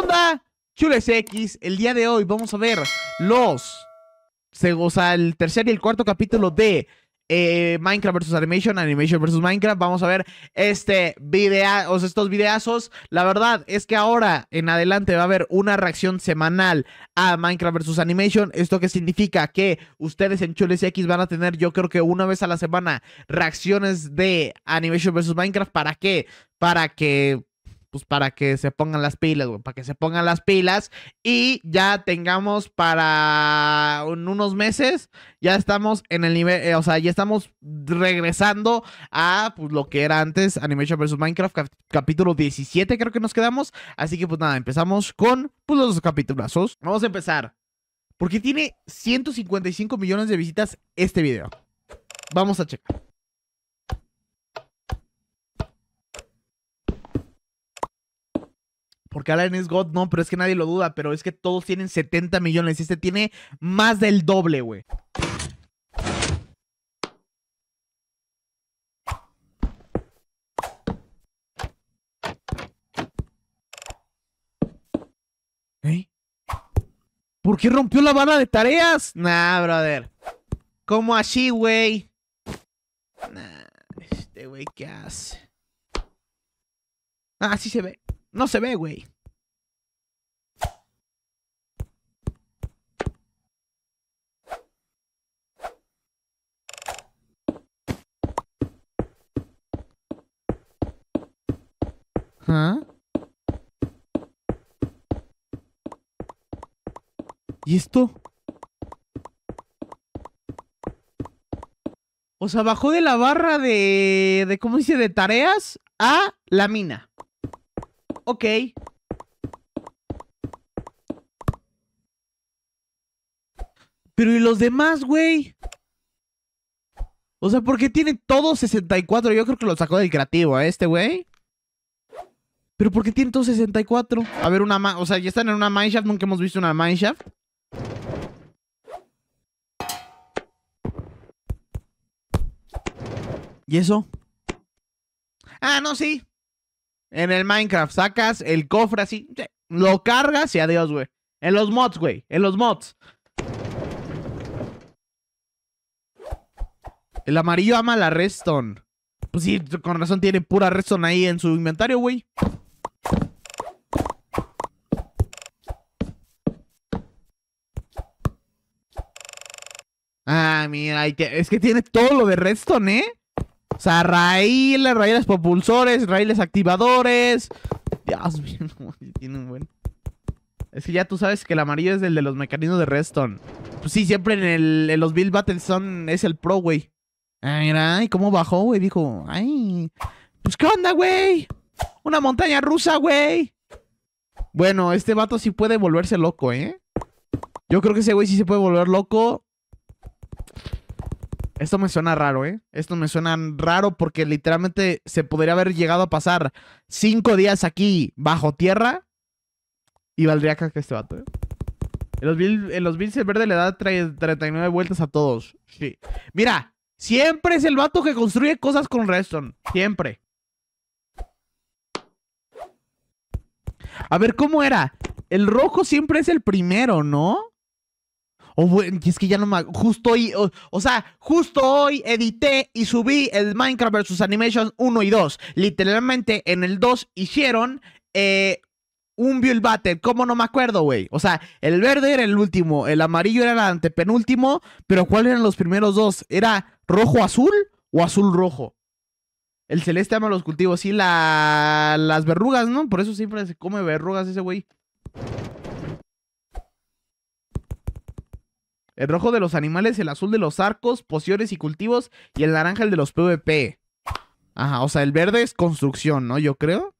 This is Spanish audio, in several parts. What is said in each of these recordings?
onda, Chules X? El día de hoy vamos a ver los... O sea, el tercer y el cuarto capítulo de eh, Minecraft vs. Animation, Animation vs. Minecraft. Vamos a ver este video, o estos videazos. La verdad es que ahora en adelante va a haber una reacción semanal a Minecraft vs. Animation. Esto que significa que ustedes en Chules X van a tener, yo creo que una vez a la semana, reacciones de Animation vs. Minecraft. ¿Para qué? Para que pues para que se pongan las pilas, para que se pongan las pilas y ya tengamos para unos meses, ya estamos en el nivel, eh, o sea, ya estamos regresando a pues, lo que era antes Animation vs. Minecraft, capítulo 17 creo que nos quedamos, así que pues nada, empezamos con pues, los capítulos, Vamos a empezar. Porque tiene 155 millones de visitas este video. Vamos a checar. porque Alan es God, no, pero es que nadie lo duda, pero es que todos tienen 70 millones y este tiene más del doble, güey. ¿Eh? ¿Por qué rompió la banda de tareas? Nah, brother. ¿Cómo así, güey? Nah, este güey, ¿qué hace? Ah, sí se ve. No se ve, güey. ¿Ah? ¿Y esto? O sea, bajó de la barra de, de ¿cómo dice? De tareas a la mina ok. Pero ¿y los demás, güey? O sea, ¿por qué tiene todo 64? Yo creo que lo sacó del creativo, a ¿eh? Este güey. ¿Pero por qué tiene todo 64? A ver, una... O sea, ya están en una mineshaft. Nunca hemos visto una mineshaft. ¿Y eso? Ah, no, sí. En el Minecraft sacas el cofre así, lo cargas y adiós, güey. En los mods, güey, en los mods. El amarillo ama la redstone. Pues sí, con razón tiene pura redstone ahí en su inventario, güey. Ah, mira, es que tiene todo lo de redstone, ¿eh? O sea, raíles, raíles propulsores, raíles activadores. Dios mío, tiene buen. Es que ya tú sabes que el amarillo es el de los mecanismos de Redstone. Pues sí, siempre en, los Build Battles son, es el pro, güey. Ah, ay, mira, ¿y cómo bajó, güey? Dijo, ay, pues ¿qué onda, güey? Una montaña rusa, güey. Bueno, este vato sí puede volverse loco, ¿eh? Yo creo que ese güey sí se puede volver loco. Esto me suena raro, ¿eh? Esto me suena raro porque literalmente se podría haber llegado a pasar cinco días aquí bajo tierra y valdría que este vato, ¿eh? En los, Bills el verde le da 39 vueltas a todos. Sí. Mira, siempre es el vato que construye cosas con Redstone. Siempre. A ver, ¿cómo era? El rojo siempre es el primero, ¿no? O bueno, es que ya no me. Justo hoy, o, sea, justo hoy edité y subí el Minecraft vs. Animation 1 y 2. Literalmente en el 2 hicieron eh, un Build Battle. ¿Cómo no me acuerdo, güey? O sea, el verde era el último, el amarillo era el antepenúltimo, pero ¿cuáles eran los primeros dos? ¿Era rojo-azul o azul-rojo? El celeste ama los cultivos, Y la, las verrugas, ¿no? Por eso siempre se come verrugas ese güey. El rojo de los animales, el azul de los arcos, pociones y cultivos, y el naranja el de los PvP. Ajá, o sea, el verde es construcción, ¿no? Yo creo.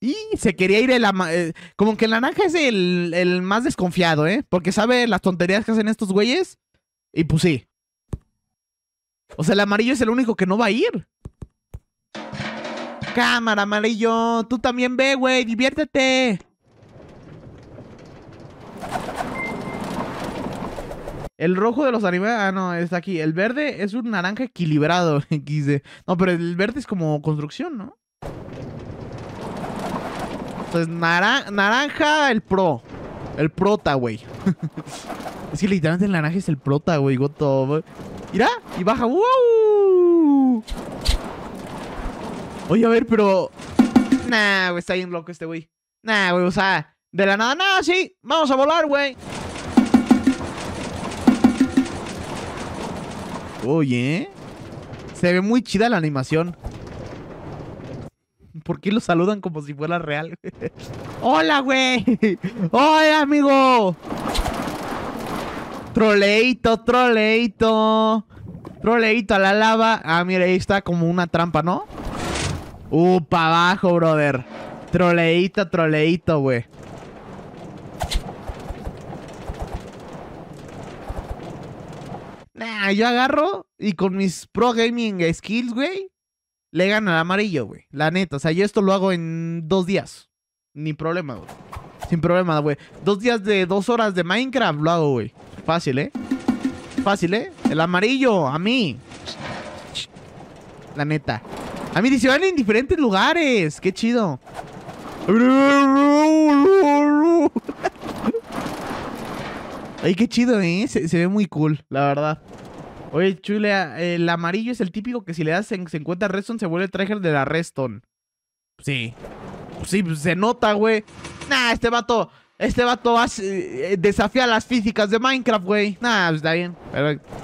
Y se quería ir el... Eh, como que el naranja es el, el, más desconfiado, ¿eh? Porque sabe las tonterías que hacen estos güeyes. Y pues sí. O sea, el amarillo es el único que no va a ir. Cámara, amarillo. Tú también ve, güey. Diviértete. El rojo de los animales. ah, no, está aquí. El verde es un naranja equilibrado, No, pero el verde es como construcción, ¿no? Entonces, naranja, el pro. El prota, güey. es que literalmente el naranja es el prota, güey. Goto. Mira, y baja. ¡Wow! Oye, a ver, pero... Nah, güey, está bien loco este güey. Nah, güey, o sea, de la nada, nada, sí. Vamos a volar, güey. Oye, ¿eh? se ve muy chida la animación. ¿Por qué lo saludan como si fuera real? ¡Hola, güey! ¡Hola, amigo! Troleito, troleito. Troleito a la lava. Ah, mira, ahí está como una trampa, ¿no? Uh, para abajo, brother. Troleito, troleito, güey. Nah, yo agarro y con mis pro gaming skills, güey, le gano al amarillo, güey. La neta, o sea, yo esto lo hago en dos días. Ni problema, güey. Sin problema, güey. Dos días de dos horas de Minecraft lo hago, güey. Fácil, ¿eh? Fácil, ¿eh? El amarillo, a mí. La neta. A mí dice, van en diferentes lugares. Qué chido. Ay, qué chido, ¿eh? Se, ve muy cool, la verdad. Oye, chule, eh, el amarillo es el típico que si le das en 50 Redstone se vuelve el de la Redstone. Sí. Sí, pues, se nota, güey. Nah, este vato. Este vato eh, desafía las físicas de Minecraft, güey. Nah, pues está bien. Perfecto.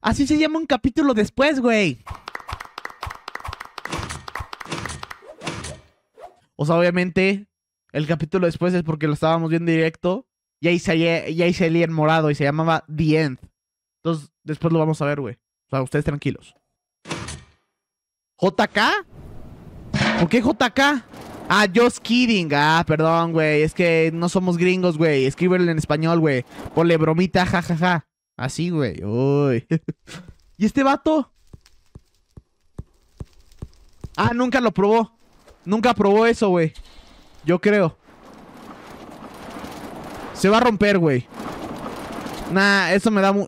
Así se llama un capítulo después, güey. O sea, obviamente, el capítulo después es porque lo estábamos viendo directo y ahí salía, y en morado y se llamaba The End. Entonces, después lo vamos a ver, güey. O sea, ustedes tranquilos. ¿JK? ¿Por qué JK? Ah, just kidding. Ah, perdón, güey. Es que no somos gringos, güey. Escríbelo en español, güey. Ponle bromita, jajaja. Así, güey. Uy. ¿Y este vato? Ah, nunca lo probó. Nunca probó eso, güey. Yo creo. Se va a romper, güey. Nah, eso me da mu...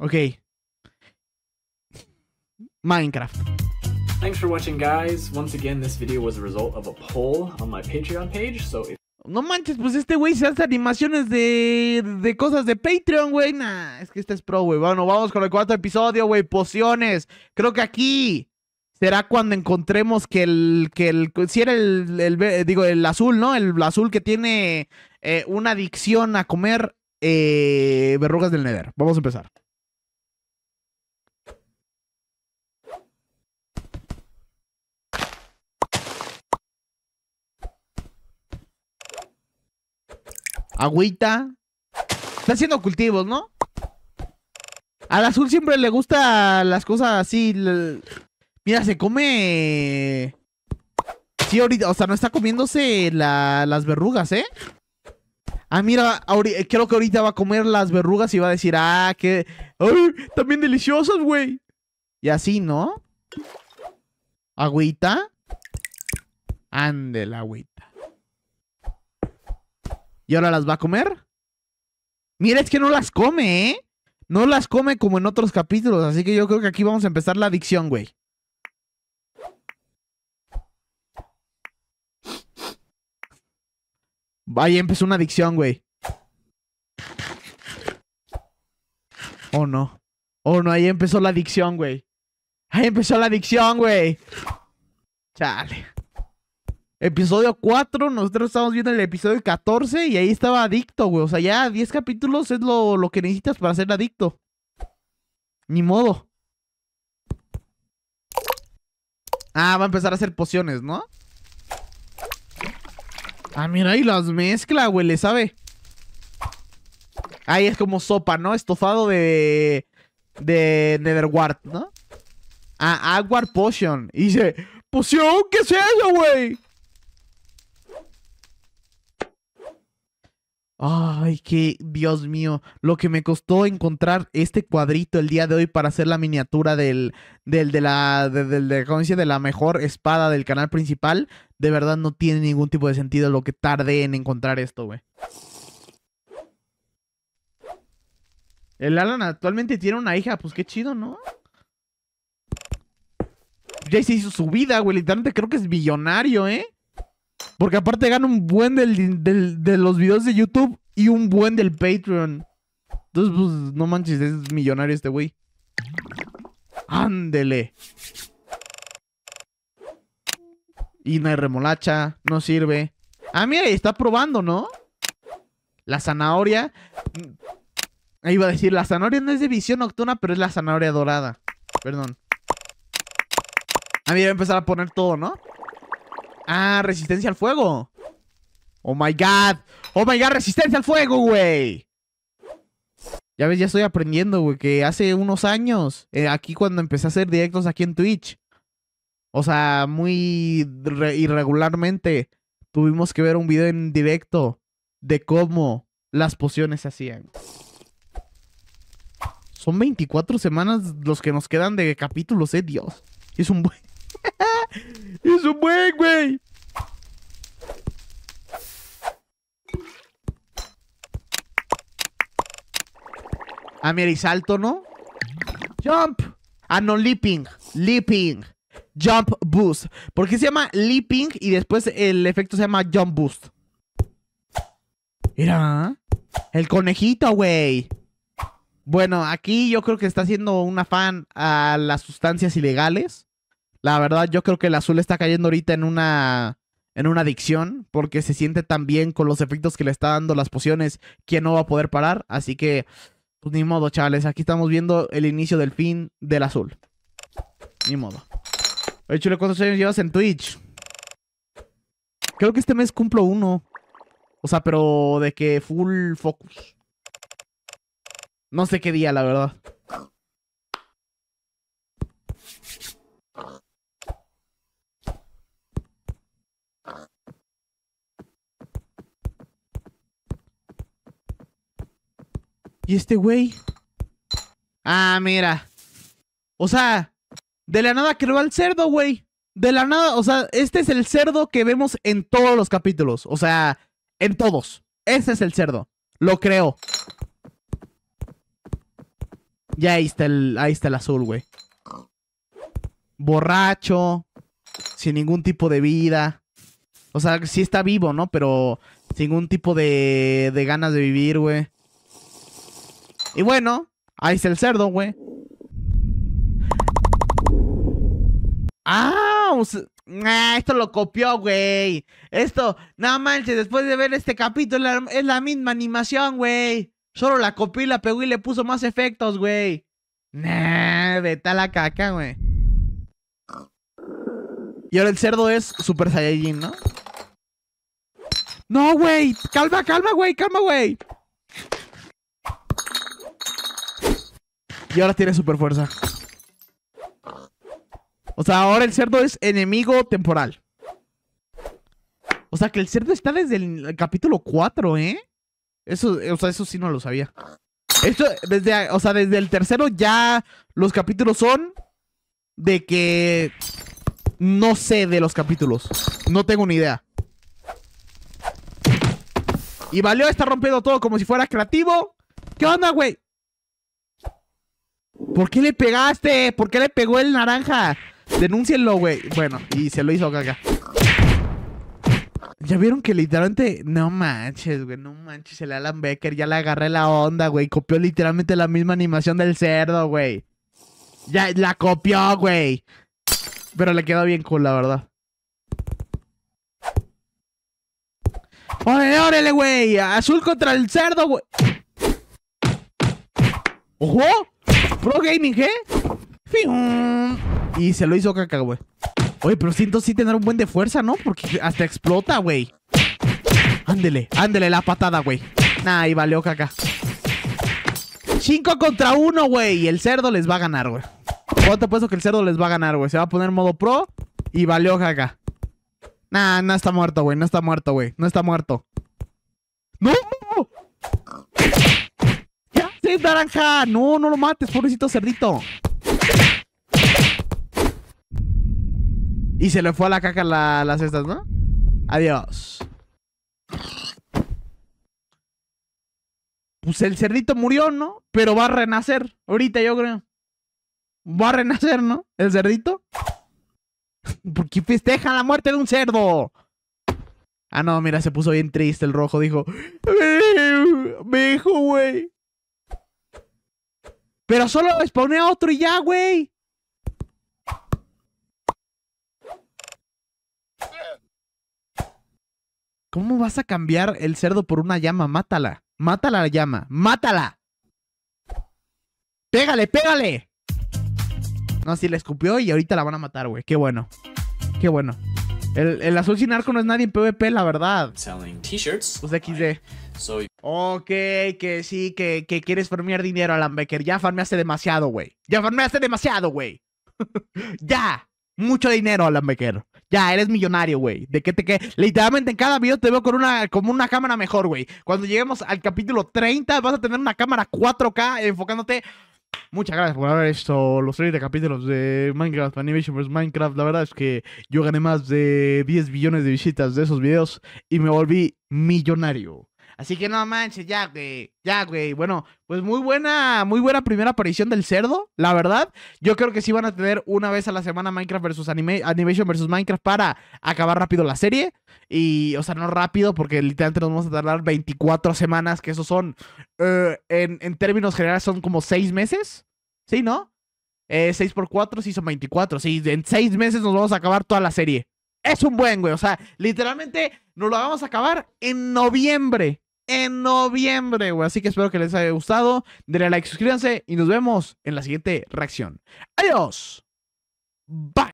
Okay. ok. Minecraft. Thanks for watching guys. Once again, this video was a result of a poll on my Patreon page, so if no manches, pues este güey se hace animaciones de, de cosas de Patreon, güey. Nah, es que este es pro, güey. Bueno, vamos con el cuarto episodio, güey. Pociones. Creo que aquí será cuando encontremos que el. Que el si era el, Digo, el azul, ¿no? El azul que tiene eh, una adicción a comer eh, verrugas del Nether. Vamos a empezar. agüita. Está haciendo cultivos, ¿no? Al azul siempre le gusta las cosas así. Mira, se come... Sí, ahorita, o sea, no está comiéndose las verrugas, ¿eh? Ah, mira, eh, creo que ahorita va a comer las verrugas y va a decir, ah, que... ¡Ay, también deliciosas, güey! Y así, ¿no? Agüita. Ándela, agüita. ¿Y ahora las va a comer? Mira, es que no las come, ¿eh? No las come como en otros capítulos, así que yo creo que aquí vamos a empezar la adicción, güey. Vaya, empezó una adicción, güey. Oh, no. Oh, no, ahí empezó la adicción, güey. Ahí empezó la adicción, güey. Chale. Episodio 4, nosotros estamos viendo el episodio 14 y ahí estaba adicto, güey. O sea, ya 10 capítulos es lo, que necesitas para ser adicto. Ni modo. Ah, va a empezar a hacer pociones, ¿no? Ah, mira, ahí las mezcla, güey, le sabe. Ahí es como sopa, ¿no? Estofado de... De Netherward, ¿no? Ah, Aguard Potion. Y dice, poción, que es eso, güey? Ay, qué Dios mío, lo que me costó encontrar este cuadrito el día de hoy para hacer la miniatura del, del, de la, de, del, de, de la mejor espada del canal principal, de verdad no tiene ningún tipo de sentido lo que tardé en encontrar esto, güey. El Alan actualmente tiene una hija, pues qué chido, ¿no? Ya se hizo su vida, güey, literalmente creo que es billonario, ¿eh? Porque aparte gana un buen de los videos de YouTube y un buen del Patreon. Entonces, pues, no manches, es millonario este güey. Ándele. Y no hay remolacha, no sirve. Ah, mira, está probando, ¿no? La zanahoria. Ahí mm, Iba a decir, la zanahoria no es de visión nocturna, pero es la zanahoria dorada. Perdón. A mí voy a empezar a poner todo, ¿no? Ah, resistencia al fuego. Oh my god. Oh my god, resistencia al fuego, güey. Ya ves, ya estoy aprendiendo, güey, que hace unos años, eh, aquí cuando empecé a hacer directos aquí en Twitch, o sea, muy irregularmente, tuvimos que ver un video en directo de cómo las pociones se hacían. Son 24 semanas los que nos quedan de capítulos, eh, Dios. Es un buen... ¡Es un buen, güey! Ah, mira, y salto, ¿no? Jump. Ah, no, leaping. Leaping. Jump boost. ¿Por qué se llama leaping y después el efecto se llama jump boost? Mira. El conejito, güey. Bueno, aquí yo creo que está haciendo un afán a las sustancias ilegales. La verdad, yo creo que el azul está cayendo ahorita en una en una adicción porque se siente tan bien con los efectos que le está dando las pociones que no va a poder parar. Así que, pues ni modo, chavales. Aquí estamos viendo el inicio del fin del azul. Ni modo. Oye, Chulo, ¿cuántos años llevas en Twitch? Creo que este mes cumplo uno. O sea, pero de que full focus. No sé qué día, la verdad. ¿Y este güey? Ah, mira. O sea, de la nada creo al cerdo, güey. De la nada, o sea, este es el cerdo que vemos en todos los capítulos. O sea, en todos. Ese es el cerdo. Lo creo. Ya ahí está el, ahí está el azul, güey. Borracho. Sin ningún tipo de vida. O sea, sí está vivo, ¿no? Pero sin ningún tipo de, de ganas de vivir, güey. Y bueno, ahí está el cerdo, güey. Ah, ah, esto lo copió, güey. Esto, no manches, después de ver este capítulo es la misma animación, güey. Solo la copió y la pegó y le puso más efectos, güey. Nah, vete a la caca, güey. Y ahora el cerdo es Super Saiyajin, ¿no? No, güey. Calma, calma, güey. Calma, güey. Y ahora tiene super fuerza. O sea, ahora el cerdo es enemigo temporal. O sea, que el cerdo está desde el capítulo 4, ¿eh? Eso, o sea, eso sí no lo sabía. Esto, desde, o sea, desde el tercero ya los capítulos son de que no sé de los capítulos. No tengo ni idea. Y valió está rompiendo todo como si fuera creativo. ¿Qué onda, güey? ¿Por qué le pegaste? ¿Por qué le pegó el naranja? Denúncienlo, güey. Bueno, y se lo hizo caca. Ya vieron que literalmente. No manches, güey. No manches. El Alan Becker ya le agarré la onda, güey. Copió literalmente la misma animación del cerdo, güey. Ya la copió, güey. Pero le quedó bien cool, la verdad. Órale, órale, güey. Azul contra el cerdo, güey. ¡Ojo! Pro Gaming, ¿eh? Y se lo hizo caca, güey. Oye, pero siento sí tener un buen de fuerza, ¿no? Porque hasta explota, güey. Ándele, ándele la patada, güey. Nah, y valió caca. 5 contra 1, güey. Y el cerdo les va a ganar, güey. ¿Cuánto puesto que el cerdo les va a ganar, güey? Se va a poner modo pro y valió caca. Nah, no está muerto, güey. No está muerto, güey. No está muerto. ¡No! naranja. No, no lo mates, pobrecito cerdito. Y se le fue a la caca las estas, ¿no? Adiós. Pues el cerdito murió, ¿no? Pero va a renacer. Ahorita yo creo. Va a renacer, ¿no? El cerdito. Porque festeja la muerte de un cerdo. Ah, no, mira, se puso bien triste el rojo. Dijo: Me dijo, güey. Pero solo spawné a otro y ya, güey. ¿Cómo vas a cambiar el cerdo por una llama? Mátala. Mátala la llama. Mátala. Pégale, pégale. No, si sí, la escupió y ahorita la van a matar, güey. Qué bueno. Qué bueno. El, el azul sin arco no es nadie en PvP, la verdad. Selling t-shirts. Pues XD. Soy. Ok, que sí, que, quieres farmear dinero, Alan Becker. Ya farmeaste demasiado, güey. Ya farmeaste demasiado, güey. ya. Mucho dinero, Alan Becker. Ya, eres millonario, güey. De que te que Literalmente en cada video te veo con una, con una cámara mejor, güey. Cuando lleguemos al capítulo 30, vas a tener una cámara 4K enfocándote Muchas gracias por haber visto los 30 capítulos de Minecraft Animation vs. Minecraft. La verdad es que yo gané más de 10 billones de visitas de esos videos y me volví millonario. Así que no manches, ya, güey. Ya, güey. Bueno, pues muy buena, muy buena primera aparición del cerdo, la verdad. Yo creo que sí van a tener una vez a la semana Minecraft versus Animation versus Minecraft para acabar rápido la serie. Y, o sea, no rápido, porque literalmente nos vamos a tardar 24 semanas, que eso son, eh, en, términos generales, son como 6 meses. ¿Sí, no? 6 eh, por 4, sí son 24. Sí, en 6 meses nos vamos a acabar toda la serie. Es un buen, güey. O sea, literalmente nos lo vamos a acabar en noviembre en noviembre, güey. Así que espero que les haya gustado. Denle like, suscríbanse y nos vemos en la siguiente reacción. Adiós. Bye.